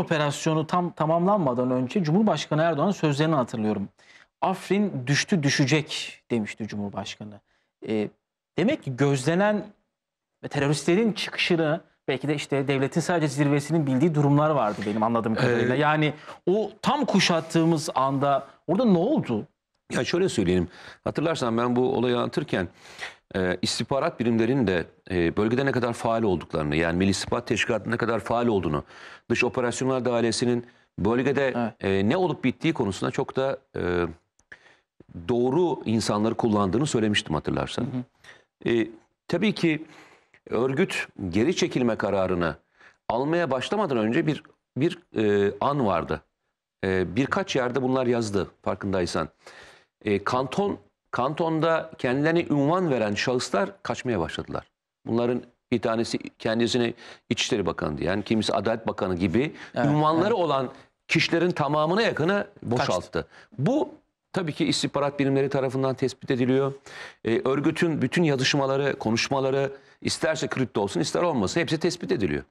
operasyonu tam tamamlanmadan önce Cumhurbaşkanı Erdoğan'ın sözlerini hatırlıyorum. Afrin düştü düşecek demişti Cumhurbaşkanı. E, demek ki gözlenen ve teröristlerin çıkışını belki de işte devletin sadece zirvesinin bildiği durumlar vardı benim anladığım kadarıyla. Ee, yani o tam kuşattığımız anda orada ne oldu? Ya şöyle söyleyeyim. Hatırlarsan ben bu olayı anlatırken e, istihbarat birimlerinin de e, bölgede ne kadar faal olduklarını yani Milli İstihbarat Teşkilatı'nın ne kadar faal olduğunu, Dış Operasyonlar Dairesi'nin bölgede evet. e, ne olup bittiği konusunda çok da e, doğru insanları kullandığını söylemiştim hatırlarsan. Hı hı. E, tabii ki örgüt geri çekilme kararını almaya başlamadan önce bir bir e, an vardı. E, birkaç yerde bunlar yazdı farkındaysan. E, kanton kantonda kendilerine ünvan veren şahıslar kaçmaya başladılar. Bunların bir tanesi kendisini İçişleri Bakanı diyen, kimisi Adalet Bakanı gibi evet, ünvanları evet. olan kişilerin tamamına yakını boşalttı. Kaçtı. Bu tabii ki istihbarat bilimleri tarafından tespit ediliyor. Ee, örgütün bütün yazışmaları, konuşmaları isterse kripto olsun ister olmasın hepsi tespit ediliyor.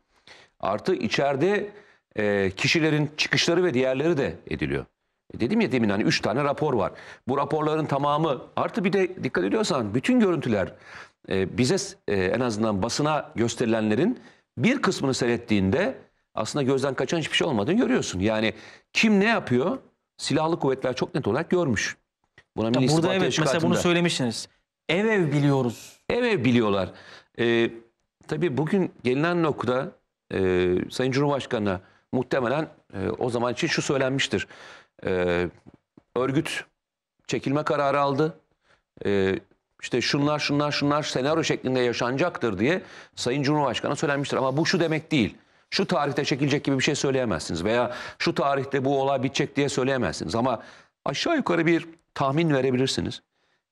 Artı içeride e, kişilerin çıkışları ve diğerleri de ediliyor. E, dedim ya demin hani 3 tane rapor var. Bu raporların tamamı artı bir de dikkat ediyorsan bütün görüntüler e, bize e, en azından basına gösterilenlerin bir kısmını seyrettiğinde aslında gözden kaçan hiçbir şey olmadığını görüyorsun. Yani kim ne yapıyor silahlı kuvvetler çok net olarak görmüş. Buna milli burada evet mesela bunu söylemişsiniz. Ev ev biliyoruz. Ev ev biliyorlar. Ee, tabii bugün gelinen nokta e, Sayın Cumhurbaşkanı'na muhtemelen e, o zaman için şu söylenmiştir e, örgüt çekilme kararı aldı. E, işte şunlar şunlar şunlar senaryo şeklinde yaşanacaktır diye Sayın Cumhurbaşkanı söylenmiştir. Ama bu şu demek değil. Şu tarihte çekilecek gibi bir şey söyleyemezsiniz veya şu tarihte bu olay bitecek diye söyleyemezsiniz. Ama aşağı yukarı bir tahmin verebilirsiniz.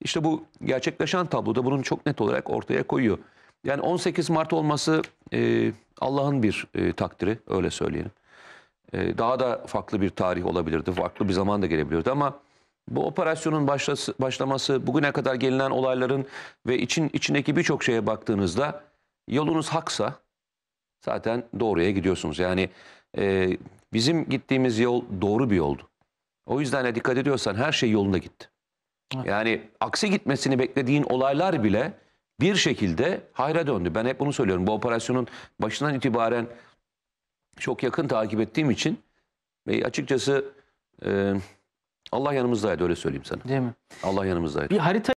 İşte bu gerçekleşen tabloda bunun çok net olarak ortaya koyuyor. Yani 18 Mart olması e, Allah'ın bir e, takdiri öyle söyleyelim. Ee, daha da farklı bir tarih olabilirdi. Farklı bir zaman da gelebilirdi ama bu operasyonun başlaması, bugüne kadar gelinen olayların ve için içindeki birçok şeye baktığınızda yolunuz haksa zaten doğruya gidiyorsunuz. Yani e, bizim gittiğimiz yol doğru bir yoldu. O yüzden de dikkat ediyorsan her şey yolunda gitti. Yani aksi gitmesini beklediğin olaylar bile bir şekilde hayra döndü. Ben hep bunu söylüyorum. Bu operasyonun başından itibaren çok yakın takip ettiğim için ve açıkçası e, Allah yanımızdaydı öyle söyleyeyim sana. Değil mi? Allah yanımızdaydı. Bir harita